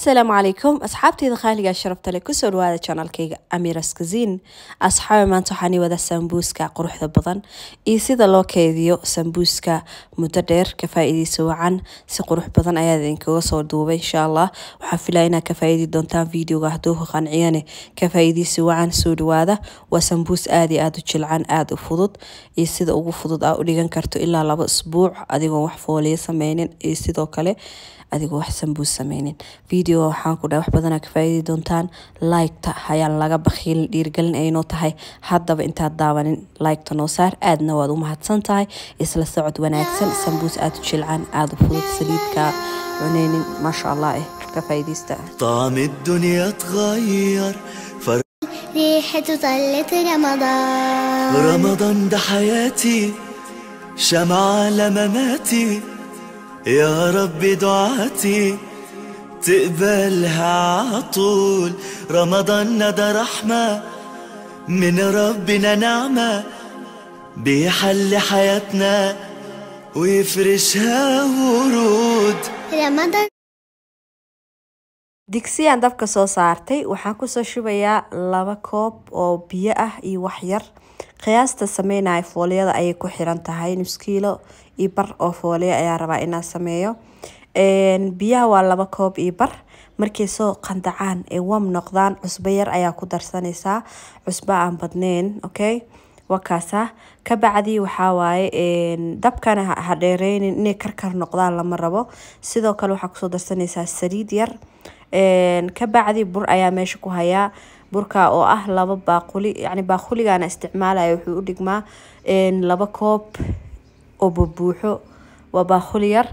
asalaamu calaykum asxaabteyda khaaligaa sharafta leh kusoo dhawaada janalkayga amiras kaziin asxaabe maanta waxaan ii sambuuska quruxda badan iyo sida loo keydiyo sambuuska muddo dheer ka faa wacan si qurux badan ayaa idinkaga soo duubay insha allah waxaa filaya inaad ka faa doontaan videoga hadduu ku qanciyane ka faa wacan soo dhawaada waa sambuus aada iyo aada u jilcan aada u fudud iyo sida ugu fudud aa u dhigan karto ilaa laba isbuuc adigoon wax fooliya sameynin iyo sidoo kale adigu wax sanbuu sameynin video waxaan ku dhahay wax badana ka faa'iidi doontaan like-ta hayaan laga bakhiilin dhiirgelin aynoo tahay haddaba intaad daawanin like noo saar aadna waad u mahadsan tahay isla socod wanaagsan sambuus aada u jilcan aada u fudud saliidkaa cunaynin maasha allah eh ka faa'iidaysta طعم طلت رمضان رمضان ده حياتي شمعة لمماتي يا ربي دعاتي تقبلها عطول رمضان ده رحمة من ربنا نعمة بيحل حياتنا ويفرشها ورود رمضان دكسي عندك سو سارتي وحاكو سو شبايا لابكوب أو بيئة إي قياس تسمينا اي فوليا دا اي كوحيران تهاي نسكيلو iyo bar oo foolaya ayaa rabaa inaa sameeyo biyaha waa laba koob iyo bar markay soo qandacaan ee wam noqdaan cusbo yar ayaa ku darsanaysaa cusbo aan badneyn okay wakaasa ka bacdii waxaa waaye dabkana ha dheereynin inay karkar noqdaan lama rabo sidoo kale waxaa kusoo darsanaysaa saliid yar ka bur ayaa meesha ku hayaa burka oo ah laba baaquli yacni baaquligaana isticmaalaya wuxuu u dhigmaa laba koob oo bubuuxo waa baaquli yar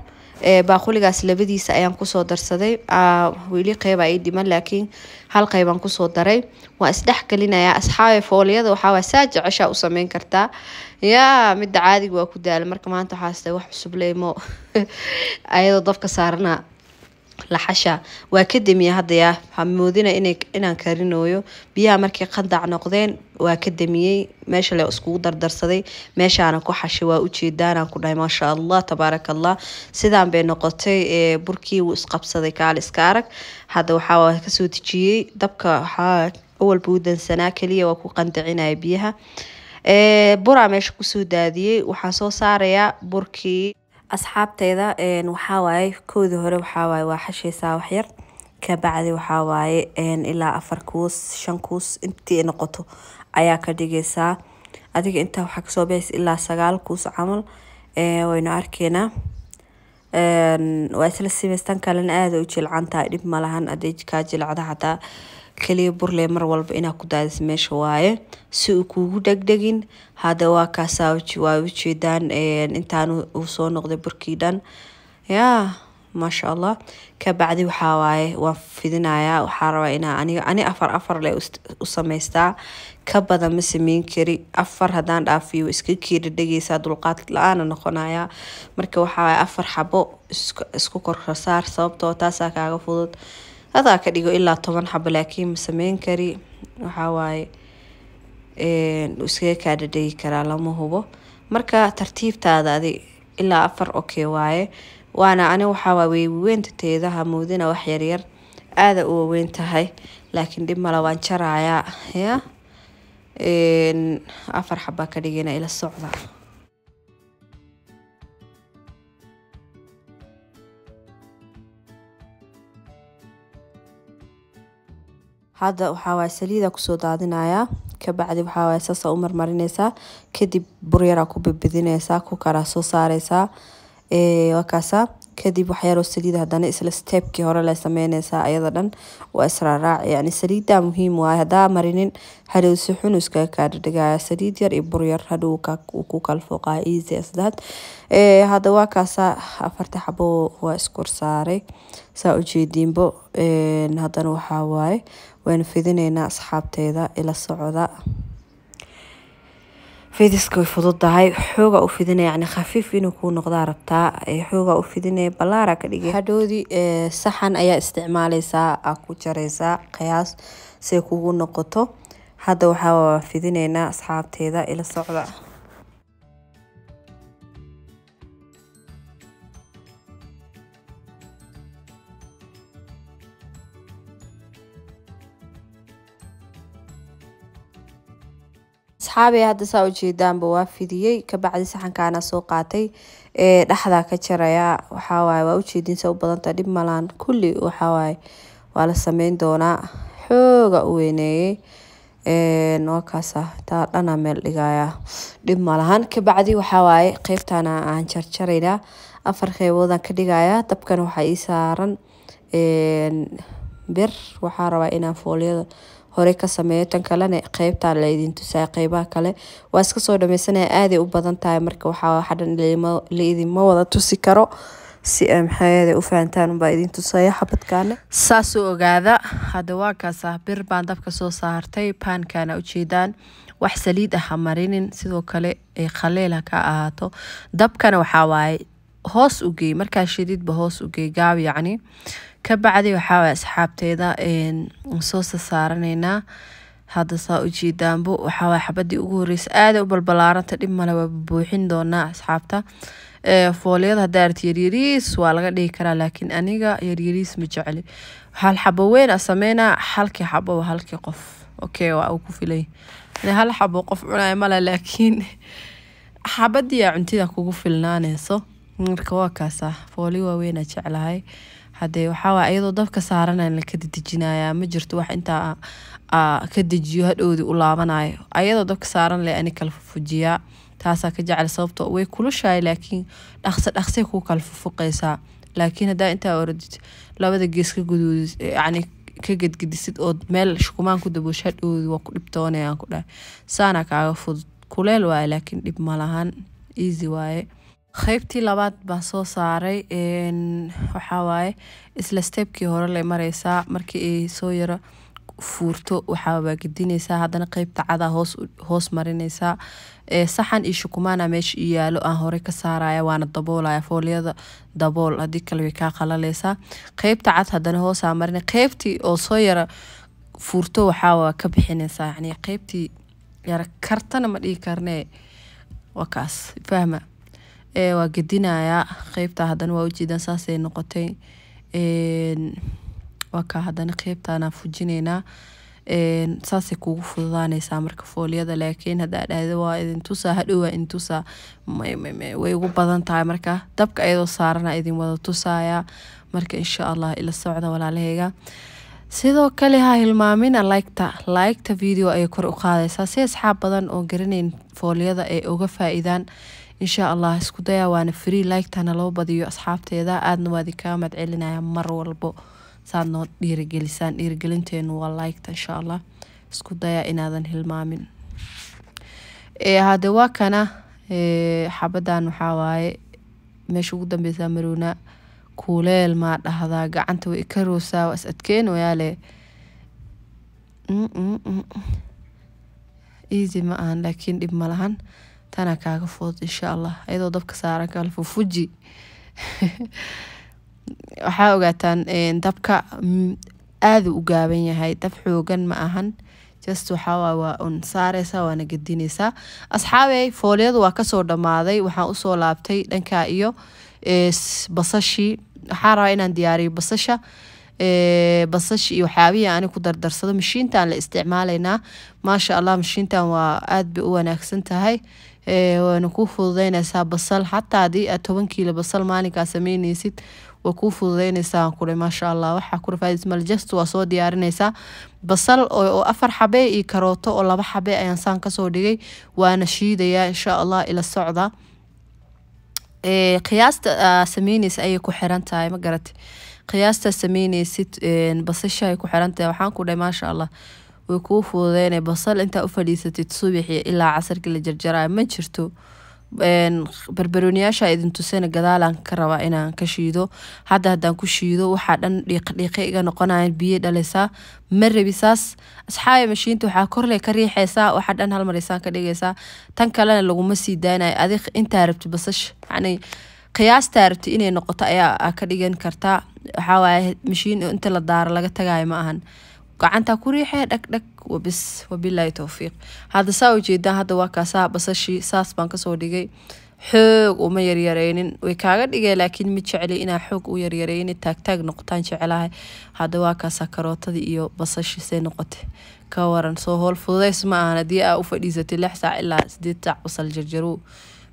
baaquligaas labadiisa ayaan kusoo darsaday ah, weli qeyba ay dhiman laakiin hal qeybaan kusoo daray waa gelinayaa asxaabe fooliyada waxaawaa saa jeceshaa u sameyn kartaa yaa midda caadiga waa ku daalay marka maanta waxaasta wax cusub leymo ayadoo dabka saarana laxasha waa ka damiya haddayaa ah. waxaa moodina inaan karinayo biyaha markay qandac noqdeen waa ka damiyey meesha le iskugu dardarsaday meeshaana ku xashay waa ujeedaanaan ku dhahay maasha allah tabaaraka allah sidaan bay noqotay burkii wuu isqabsaday kaal iska arag hadda waxaa kasoo dejiyey dabka waxaa awalba u dansanaa kaliya waa ku qandacinaya biyaha buraa meesha kusoo daadiyey waxaan soo saarayaa burkii asxaabteyda waxawaaye koodii hore waxawaaye waa xasheysaa waxyar kabacdi waxawaaye ilaa afar kuus shan kuus intii noqoto ayaa ka dhigeysaa adiga intaa waxaa kasoo baxaysa ilaa sagaal kuus camal waynu arkeynaa waa isla simeystan kalena aada u jilcantahay dhib malahan haday kaa jilcdo xataa kaliya burle mar walba inaa ku daadis meesha waaye si uu kuugu dhegdhegin hadda waa kaasaa waa ujeedaan intaan uu noqday burkii dhan yaa maasha allah kabacdi waxaa waaye waan fidinayaa waxaa rabaa inaa aniga ani afar afar le u samaystaa ka badan ma sameyn kari afar haddaan dhaafiyo iska keeda dhegeysaa dulqaad la-aana noqonayaa marka waxaa waaye afar xabo isku korka saar sababtoo taasaa kaaga fudud adaa ka dhigo ilaa toban xaba laakiin ma sameyn kari waxawaaye iskaga kaa dhadhagi karaa lama hubo marka tartiibtaada adi ilaa afar okay waaye waana ani waxaawaa weyweynta teedaha muudina wax yaryar aada u waweyn tahay laakiin dhib male waan jarayaa ya afar xabaa ka dhigina ila socda hadda waxaawaay saliida kusoo daadinayaa kabacdi waxaawaay saasa u marmarinaysaa kadib buryaraa ku badbadinaysaa ku soo saaraysaa wakaasaa kadib waxyaroo saliida hadana isla steebkii hore la sameynaysaa ayada dhan waa israaraac yani saliida muhiim waay ah, hadaa marinin hadhow si xun iskaga kaadhadhigaya saliid yar iyo buryar hadhow ku kalfooqaa easy asdaad hadda waa afarta xabo waa iskor saa ujeediinbo hadana waxaa waaye waan fidineynaa asxaabteeda ila socda fidiska way fududdahay xooga u fidina yani khafiif inuu kuu noqdaa rabtaa xooga u fidina balaara ka dhigay hadhoodii saxan ayaa isticmaaleysaa aa ku jaraysaa qiyaas see kugu noqoto hadda waxaa fidineyna asxaabteeda ila socda asxaabay hadda saa ujeedaanba waa fidiyey kabacdi saxankaana soo qaatay ee dhexdaa ka jaraya waxaawaay waa ujeediinsa u badanta dhib malaan kulli waxaawaay waa la sameyn doonaa xooga u weyneeyey wakaasa taa dhana meel dhigaya dhib malahan kabacdi waxaawaaye qeybtana aan jarjaraynaa afar qeyboodaan ka dhigaya dabkan waxaa ii saaran bir waxaa rabaa inaan fooliyada hore ka sameeyo tan kalena qeybtaa la idin tusaa qeybaha kale waa iska dhameysanaya aaday u badan tahay marka waxaa waxa dhan wada tusi karo si ay maxaayaday u fahantaan unbaa idin tusaya xabadkaana saasuu ogaada hadda waa kaasah bir baan dabka soo saartay baankana ujeedaan wax saliid ah ha marinin sidoo kale ee khaleelha ka ahaato dabkana waxaa waaye hoos ugeey markaa shadiidba hoos ugeey gaab yacni ka bacdi asxaabteeda soo sasaaranaynaa hadda saa u jiidaanbo xabadii ugu horeysa aada u balbalaaranta dhib male waa buuxin doonaa asxaabta foolyada haddaa arti yaryariis waa laga dhihi karaa laakiin aniga yaryariis ma jecli hal xabo weyn sameynaa halkii xabo halkii qof okay waa ku filay hal xabo qof cunay male laakiin xabadiyaa cuntida kugu filnaaneyso marka waa kaasa fooli waaweyn jeclahay hadee waxaawaay iyadoo dabka saarana la ka dadejinaya ma jirto wax intaa ka dejiyo hadhowdi u laabanayo ayadoo dabka saaran le ani kala taasaa ka jecel sababto way kulushahay laakiin dhaqse dhaqsey kuu kala laakiin hadaa intaa oradid labada gees ka guduudi yani ka gedgedisid ood meel shukumaan ku daboosha hadhowdi waa ku dhibtoonayaan ku dhahay saana kaaga fudud kuleel waaye laakiin dhib malahan easy waaye qaybtii labaad baan soo saaray waxawaaye isla steebkii hore lay mareysaa markii ay soo yaro fuurto waxaa waagedineysaa haddana qeybta cada hoos marineysaa saxan iyo shukumaana meesha i yaalo aan horey ka saaraya waana daboolaya fooliyada dabool haddii kale way kaa qalaleysaa qeybta cad haddana hoosaa marin qeybtii oo soo yara fuurto waxaa ka bixineysaa yani qeybtii yara kartana ma dhihi karne waa kaas fahma waa gadinayaa qeybta hadana waa ujeedan saasay noqotay waa hadana qeybtana fujineyna saasay kugu fududaaneysaa marka foolyada laakiin hadaa dhahdo waa idin hadhow waa idin way ugu badan tahay marka dabka ayadoo saarana idin wada tusaaya marka insha allah ila socda walaalahayga sidoo kale ha hilmaamina laygta laygta video ayay kor u qaadaysaa si asxaab badan oo garanayn foolyada ay uga faa-iidaan insha allah isku daya waana free liketana loo badiyo asxaabteeda aadna waadi kaa madcelinaya mar walbo saad noo dhiirigelisaan dhiirigelinteenu waa liketa insha allah isku dayaa inaadan hilmaamin eh, hadde waa kana eh, xabadan waxaa waaye meesha ugu dambeysaa marowna kuuleel maa dhahdaa gacanta way ikaroosaa waa is adkeynoyaale mm, mm, mm, easy ma ahan laakiin dhib malahan tana kaaga fudud insha allah iyadoo dabka saaran kalfufuji waxaa ogaataan eh, dabka mm, aaduu u gaaban yahay dab xoogan ma ahan just waxaawaa waa un saareysaa waana gedineysaa asxaabey foolyadu waa kasoo dhammaaday waxaan usoo laabtay dhankaa iyo eh, basashii waxaa rabaa inaan diyaariyo basasha eh, basash iyo waxyaabihii ani ku dardarsado mashiintan la isticmaalaynaa maasha allah mashiintan waa aad bay u wanaagsan tahay waana ku fududeyneysaa basal xataa haddii aad toban kiilo basal maalinkaa sameyneysid waa kuu fududeyneysaa kule maasha allah waxaa ku rafaadis maljast waa soo diyaarineysaa basal oo afar xabe iyo karooto oo laba xabe ayaan saan kasoo dhigay waana shiidayaa insha allah ila socda qiyaasta sameyneysa ayay ku xiran tahay ma garate qiyaastaa sameyneysid basasha ay ku xiran tahay waxaan ku dhahay maasha allah way kuu fududeynay basal intaa u fadhiisatid subaxii ilaa casarkii la jarjarayo ma jirto barbarooniyaasha idintusena gadaalaan ka rabaa inaan ka shiido hadda haddaan ku shiido waxaa dhan dhiiqdhiiqe iga noqonayan biyo dhalaysaa ma rabi saas asxaabi mashiinta waxaa korle ka riixaysaa waxaa dhan halmaraysaan ka dhigaysaa tan kalena laguma sii daanayo adig intaa rabti basash yani qiyaastaa rabti inay noqoto ayaa ka dhigan kartaa waxaa mashiin inta la daaro laga tagaayo ma ahan gacanta ku riixee dhagdhag wabis wabilaahi towfiiq hadda saa ujeedaan hadda waa kaasaa basashii saas baan kasoo dhigay xoog uma yaryareynin way kaaga dhigee laakiin mid jecli inaa xoog u yaryareyni taagtaag noqotaan jecelahay hadda waa kaasaa karootadii iyo basashi see noqotay ka waran soo howl fududays ma ahan haddii aa u fadhiisatay lix saac ilaa sideed saac basal jarjarow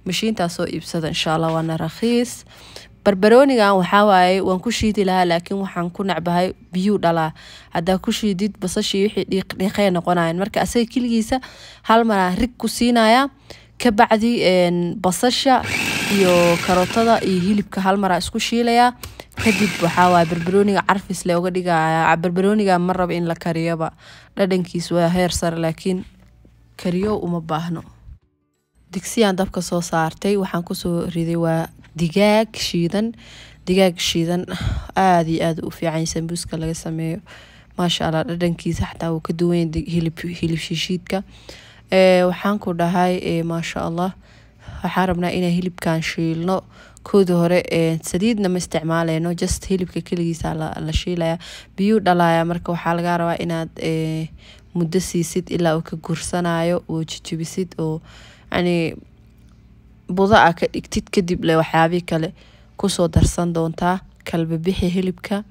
mashiintaas iibsada insha waana rakhiis barbaroonigan waxaa waan ku shiidi lahaa laakiin waxaan ku nacbahay biyuu dhalaa haddaa ku shiidid basashii wixii dhiiqdhiiqee noqonayan marka asaga keligiisa hal maraa rig ku siinaya kabacdi basasha iyo karootada iyo hilibka hal maraa isku shiilayaa kadib waxaa barbarooniga carfis le uga dhigaya barbarooniga ma raba in la kariyoba dhadhankiis waa heer sare laakiin kariyo uma baahno digsiyaan dabka soo saartay waxaan kusoo riday waa digaag shiidan digaag shiidan aad iyo aad u fiican sambuuska laga sameeyo maasha allah dhadhankiisa xataa wuu ka duwan hilib hilib shishiidka waxaan ku dhahay maasha allah waxaan rabnaa inaan hilibkan shiilno kooda hore saliidna ma isticmaaleyno just hilibka keligiisa la shiilaya biyuu dhalaya marka waxaa lagaa rabaa inaad muddo siisid ilaa uu ka gursanayo oo jijibisid oo yacnii budo a ka dhigtid kadib le waxyaabii kale kusoo darsan doontaa kalbabixi hilibka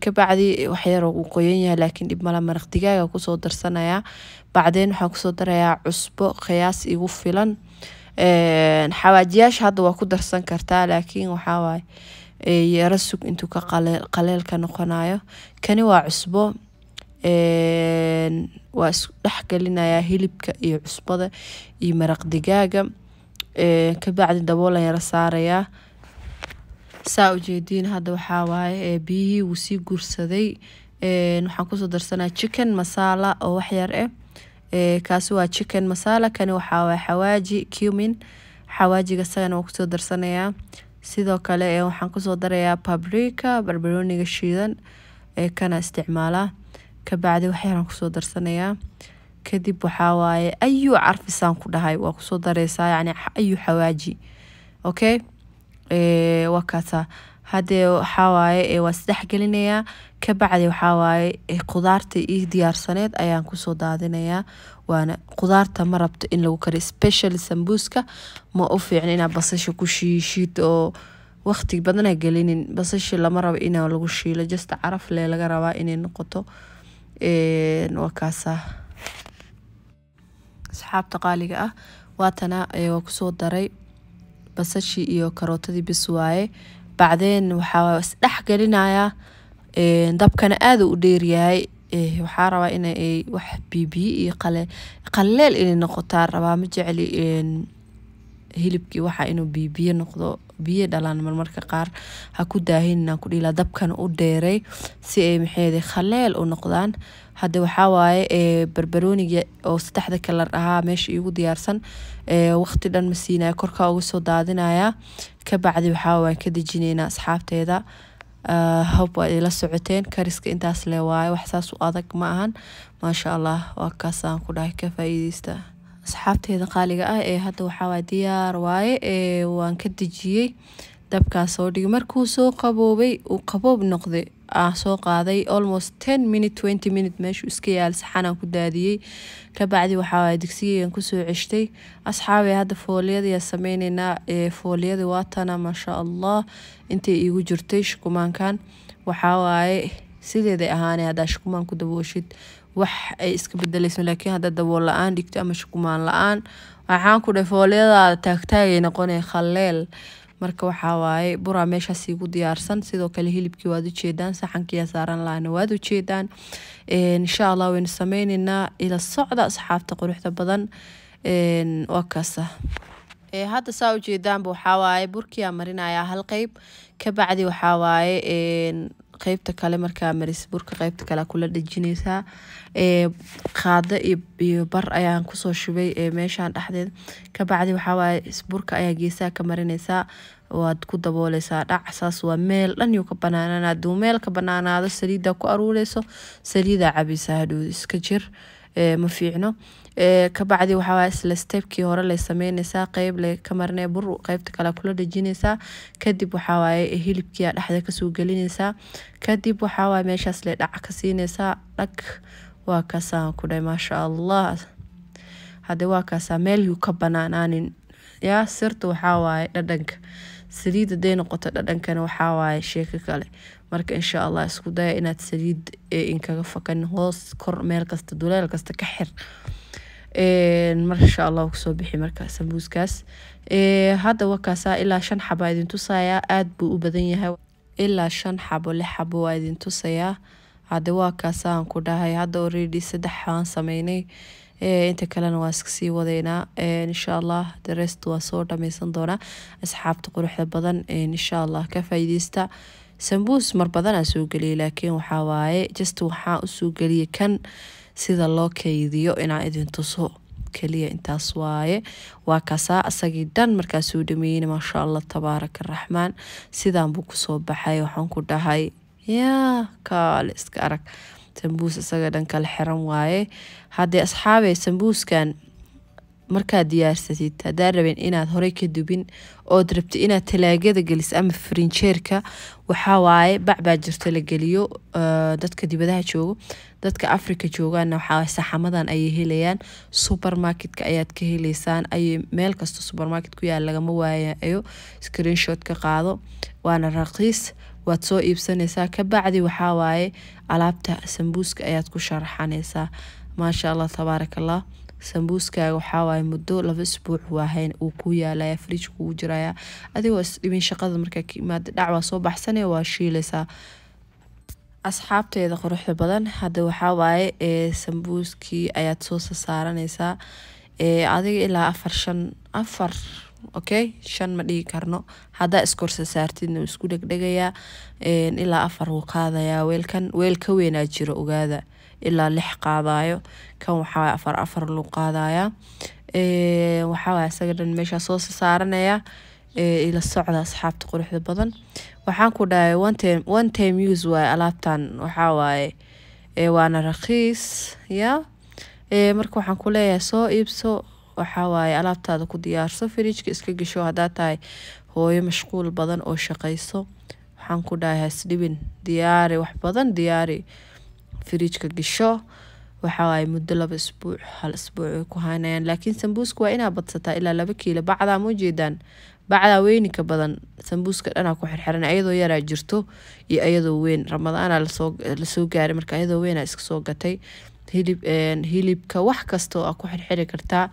kabacdi waxyaro uu qoyan yahay laakiin dhib maraq digaaga kusoo darsanayaa bacdeen waxaan kusoo darayaa cusbo qiyaas igu filan xawaajiyaasha hadda waa ku darsan kartaa laakiin waxaawaay yaro sug intuu ka qaleelka noqonayo kani waa cusbo waa isku dhex hilibka iyo cusbada iyo maraq digaaga kabacdi dabool ayaa la saarayaa saa ujeediin hadda waxaa waaye biyihii wuu sii guursaday waxaan kusoo darsanaa chicken masala oo waxyar ah eh. kaasi waa chicken masala kani waxaa waaye xawaaji cumin xawaajiga isagana waan kusoo darsanayaa sidoo kale waxaan kusoo darayaa pabrika barbarooniga shiidan kana isticmaalaa kabacdi waxyaraan kusoo darsanayaa kadib waxaa waaye ayuu carfisaan ku dhahay waa kusoo dareysaa yani ayuu xawaaji okay eh, waa kaasaa haddee waxaawaaye eh, waa isdhex gelinayaa ka bacdi waxaawaaye khudaarta eh, ii diyaarsaneed ayaan kusoo daadinayaa waana qudaarta ma rabto in lagu kariyo special sambuuska ma u fiicno inaad basasha ku shiishid oo waqti badana gelinin basasha lama rabo in lagu shiilo jasta caraf le laga rabaa inay noqoto waa asxaabta qaaliga ah waatana waa kusoo daray basashii iyo karootadii bis waaye bacdeen waxaa isdhex gelinayaa dabkana aada u dheeryahay waxaa rabaa in wax biibiye iyo qaleel inay noqotaa rabaa ma jecli hilibkii waxa inuu biibiye noqdo biyo dhalaan marmarka qaar ha ku daahininaan ku dhila dabkana u dheeray si ay maxeede khaleel u noqdaan hadde waxawaaye e barbarooniga oo saddexda kalar ahaa meesha iigu diyaarsan waqti dhan masiinaya korkaa uga soo daadinaya kabacdi waxaa ka dejinaynaa asxaabteeda hob waad ila socoteen kariska intaas le waaye wax saas u adag ma ahan maasha allah waa kaasaan ku dhahay ka faa'iideysta asxaabteeda qaaliga ah ee hadda waxaa diyaar waaye waan ka dejiyey dabkaa soo dhig markuu soo qaboobay uu qaboob noqday ah soo qaaday almost ten minute twenty minute meeshuu iska yaal saxanaan ku daadiyey kabacdi waxaa digsigeygan kusoo ceshtay asxaabay hadda fooliyadaya sameyneynaa fooliyada waatana maasha allah intay iigu jirtay shukumaankan waxaa waaye sideeday ahaanay haddaa shukumaan ku dabooshid wax ay iska bedeleyso laakiin hadda dabool la-aan dhigto ama shukumaan la-aan waxaan ku dheh fooliyadaada taagtaagay noqonay khalleel marka waxaawaaye bura buraa meeshaas igu diyaarsan sidoo kale hilibkii waad ujeedaan saxankiiyaa saaran lahana waad ujeedaan insha allah waynu sameyneynaa ila socda asxaabta quruxda badan waa kaasa hadda saa ujeedaanba waxaa waaye burkiyaa marinaya hal qeyb kabacdi waxaa waaye qeybta kale markaa marisa burka qeybta kale kula dhejineysaa qaado iyo bar ayaan kusoo shubay meeshan dhexdeed kabacdi waxawaaye burka ayaa geesaha ka marineysaa waad ku dabooleysaa dhac saas waa meel dhan yuu ka banaanaan haduu meel ka banaanaado saliida ku aruureyso saliidaa cabaysaa hadhow iska jir ma fiicno kabacdi waxawaa isla steebkii hore la sameyneysaa qeyb lay ka marnee bur qeybta kale kula dhejineysaa kadib waxawaaye hilibkiia dhexda kasoo gelineysaa kadib waxawaaye meeshaas lay dhaca ka siineysaa dhag waa kaasaan ku dhahay maasha allah hadde waa kaasaa meelyu ka banaanaanin yaa sirta waxawaaye dhadhanka saliid haday noqoto dhadhankana waxawaaye sheeko kale marka insha allah isku daya inaad saliid inkaga fakan hoos kor meel kasta duleel kasta ka xir masha allah kasoo bixi marka sambuuskaas hadda wakaasa ilaa shan xabo idin tusayaa aada buu u badan yahay ilaa shan xabo lix xabo waa idin tusayaa hadde waa kaasaan ku dhahay hadda oredi saddex aan sameynay inta kalena waa iska wadaynaa insha allah darest waa soo dhameysan doonaa asxaabta quruxda badan insha allah ka faa'iideysta sambuus mar badanaa soo geliyay laakiin waxaa waaye just waxaa usoo geliyay kan sida loo kaydiyo inaa idin tuso kaliya intaas waaye waa kaasaa asagii dhan markaasuu dhameeyena maasha allah tabaaraka raxmaan sidaan buu kusoo baxay waxaan ku dhahay yaa kaale iska arag sambuus isaga dhankale xiran waaye haddee asxaabee sambuuskan markaad diyaarsatid haddaa rabeen inaad horey ka dubin ood rabta inaad talaagada gelis ama farinjeerka waxaa waaye bac baa jirta la geliyo dadka dibadaha joogo dadka africa joogaana waxaa saxamadan ayay helayaan supermarketka ayaad ka heleysaan ay meel kasta supermarket ku yaal lagama waayayo screenshot qaado waana raqiis waad soo iibsanaysaa kabacdi waxaa waaye alaabta sambuuska ayaad ku sharaxanaysaa maasha allah tabaaraka sambuuskaaga waxaawaaye muddo laba isbuuc waahayn uu ku yaalaya fridge kugu jiraya adigoo isdhibin shaqada markaa ka imaada dhac waa soo baxsanaya waa shiilaysaa asxaabteeda quruxda badan hadda waxaa waaye ee sambuuskii ayaad soo sasaaraneysaa ee adiga ilaa afar shan afar okay shan ma dhigi karno haddaa iskoorsasaartidna isku dhegdhegayaa ilaa afar wuu qaadayaa weelkan weel ka weynaa jiro ogaada ilaa lix qaadayo kan waxaa afar afar luu qaadayaa waxaa isaga dhan meeshaa soo sasaaranaya ee ila socda asxaabta quruxda badan waxaan ku dhahay one time use waaye alaabtan waxaa waaye waana rakiis ya marka waxaan ku leeyahay soo iibso waxaa waaye alaabtaada ku diyaarso firijka iska gesho haddaad tahay hooyo mashquul badan oo shaqeyso waxaan ku dhahay hasdhibin diyaari wax badan diyaari firijka gesho waxaa waaye muddo laba isbuuc hal isbuuc ay ku haynayaan laakiin sambuuska waa inaa badsataa ilaa laba kiilo bacdaa ma ujeedaan bacdaa weyninka badan sambuuska dhanaa ku xirxiran ayadoo yaraa jirto iyo ayadoo weyn ramadaana lasoo gaaray marka ayadoo weynaa iska soo gatay hilibka wax kastoo a ku xirxiri kartaa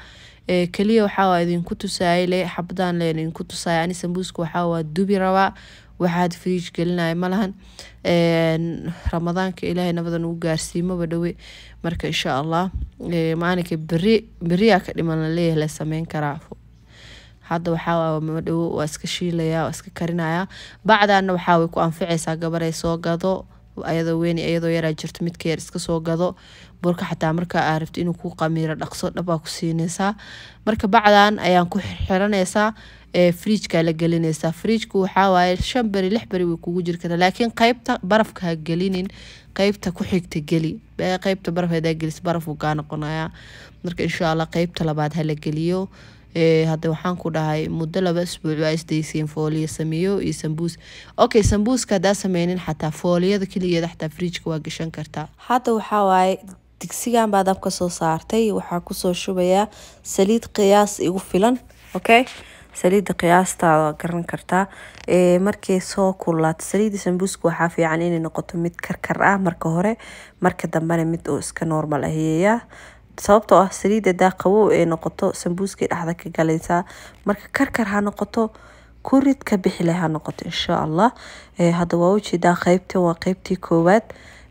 keliya waxaa idinku tusaayay le xabadaan le idinku tusaaya ani sambuuska waxaa dubi rabaa waxaad firiij gelinaya malahan ramadaanka ilaahay nabadan uu gaarsiimaba dhowe marka insha allah maalinka beri beriyaa ka dhiman laleeyahay la sameyn karaa hadda waxaa madhowo waa iska shiilaya waa iska karinaya bacdaana waxaa ku anficaysaa gabaray soo gado ayadoo weyn iyadoo yaraa jirto midka yar iska soo gado burka xataa markaa aa rabto inuu ku qamiiro dhaqso dhabbaa ku siinaysaa marka bacdan ayaan ku xiranaysaa friijkaa la gelinaysaa friijku waxaawaaye shan beri lix beri way kugu jiri karaa laakiin qeybta barafka ha gelinin qeybta ku xigta geli qeybta baraf hadaa gelis baraf ugaa noqonayaa marka insha allah qeybta labaad hala geliyo Eh, hade waxaan ku dhahay muddo laba isbuuc baa isdaysiin fooliya sameeyo iyo sambuus okay sambuuska haddaa sameynin xataa fooliyada keligeeda xataa frijka waa gashan kartaa hadda waxaa waaye digsigan baad abka soo saartay waxaa kusoo shubayaa saliid qiyaas igu filan okay saliida qiyaastaada garan kartaa eh, markay soo kulaato saliida sambuuska waxaa fiican inay noqoto mid karkar ah marka hore marka dambena mid oo iska normal aheeyaa sababtoo ah saliida daa qabow ay noqoto sambuuskii dhexda ka galaysaa marka karkar ha noqoto kurid ka bixile ha noqoto insha allah eh, hadda waa ujeedaa qeybtan waa qeybtii koowaad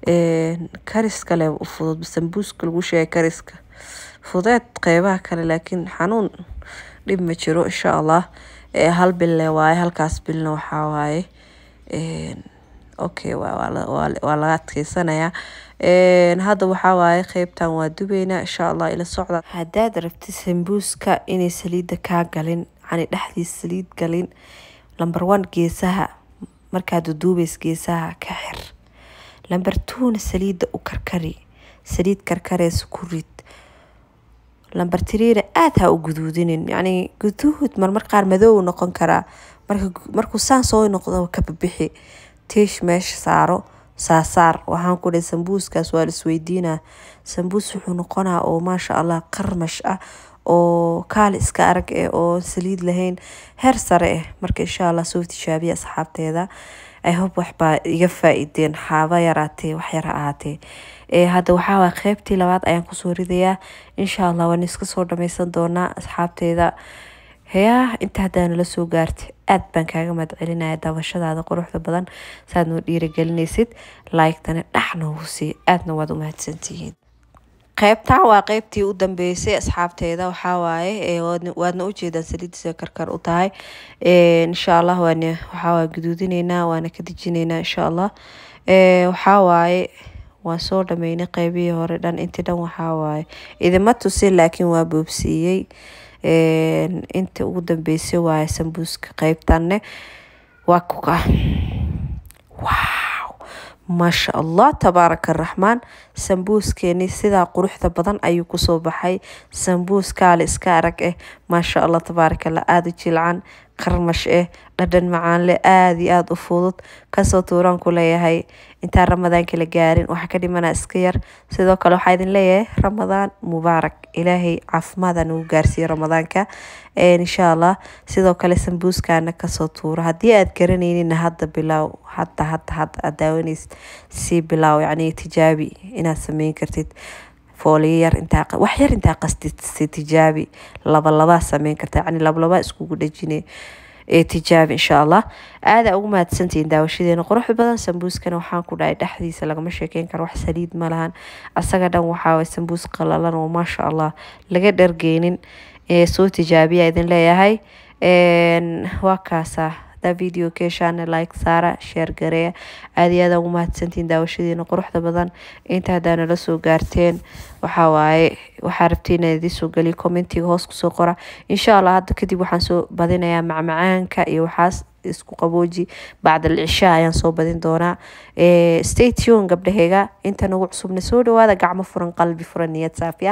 eh, kariska le fudud sambuuska lagu sheegay kariska fudeed qeybaha kale laakiin xanuun dhib ma jiro insha allah eh, hal bille waaye halkaas bilna waxaa waaye okay waa laga adkeysanayaa hadda waxaa waaye qeybtan waa dubeynaa inshaa allah ila socda haddaad rabti sambuuska inay saliidda kaa galin cani dhexdii saliid galin lamber one geesaha markaad duduubeys geesaha ka xir lamber twona saliidda u karkari saliid karkareesa ku rid lamber tiriina aada ha u guduudinin yacnii guduud marmar qaar madoow noqon karaa marka markuu saan soo noqdo kababixi tiish meesha saaro saasaar waxaan ku dhahay sambuuskaas waa laisweydiinaa sambuus wuxuu noqonaa oo maasha allah qarmash ah oo kaal iska arag eh oo saliid lahayn heer sare ah marka insha allah soo tijaabiya asxaabteeda ihob waxbaa iga faa-ideen xaaba yaraatee waxyara ahaatee eh, hadda waxaawaa qeybtii labaad ayaan kusoo ridayaa insha allah waan iskasoo dhameysan doonaa asxaabteeda hayaah inta haddaana la soo gaarti aad baan kaaga mahad celinaya daawashadaada quruxda badan saaad noo dhiiragelinaysid laygtana dhax noogu siiya aadna waad u mahadsantihiin qaybtaa waa qeybtii u dambeysay asxaabteeda waxawaaye waadna ujeedaan saliiddiisa karkar u tahay insha allah waan waxawaa guduudineynaa waana ka dejineynaa insha allah waxawaaye waan soo dhameynay qeybihii hore dhan intii dhan waxawaaye idima tusin laakiin waa boobsiiyey inta ugu dambeysay waayo sambuuska qeybtanne waa kuka wow maasha allah tabaaraka araxmaan sambuuskeeni sidaa quruxda badan ayuu kusoo baxay sambuus iska arag eh maasha allah tabaaraka aada u jilcan qarmash eh dhadhan macaanle aada iyo aada u fudud kasoo tuuraan ku leeyahay intaan ramadaankii la gaarin waxaa ka dhimanaa iska yar sidoo kale waxaa idin leeyahay ramadaan mubaarak ilaahay caafimaad aan ugu gaarsiiyo ramadaanka insha allah sidoo kale sambuuskaana kasoo tuuro haddii aad garanaynina hadda bilaaw hadda hadda hadda aad daawanaysid sii bilaaw yacni tijaabi inaad sameyn kartid fooliyo yar intaa wax yar intaa qastid tijaabi labalabaa sameyn kartaa yani labalabaa iskugu dhajine ee tijaabi insha allah aada ugu mahadsantihiin daawashadeena quruxda badan sambuuskana waxaan ku dhahay dhexdiisa lagama sheekeyn karo wax saliid ma lahan asaga dhan waxaa sambuus qalalan oo maasha allah laga dhargeynin ee soo tijaabiya idin leeyahay waa kaasaa kartaa videoke shaane like saara sheer gareeya aadiyaadaa ugu mahadsantiin daawashadiina quruxda badan inta hadaa nala soo gaarteen waxawaaye waxaa rabtiin idinsoo geliya commentiga hoos kusoo qora insha hadda kadib waxaan soo badinayaa macmacaanka iyo waxaas isku qabooji bacdal cishaa ayaan soo badin doonaa stay gabdhaheega inta nagu cusubna soo dhawaada gacmo furan qalbi furan niyad saafi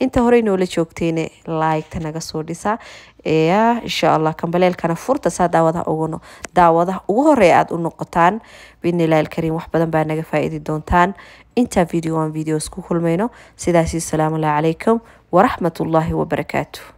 inta horey noola joogteyne laayigta naga soo dhisa ya insha allah kambaleelkana furta saa daawadaha ugno daawadaha ugu horeya aada u noqotaan biidni wax badan baa naga faa doontaan intaa video aan videos ku kulmayno sidaasi asalaamu alaykum waraxmatullaahi wabarakaatu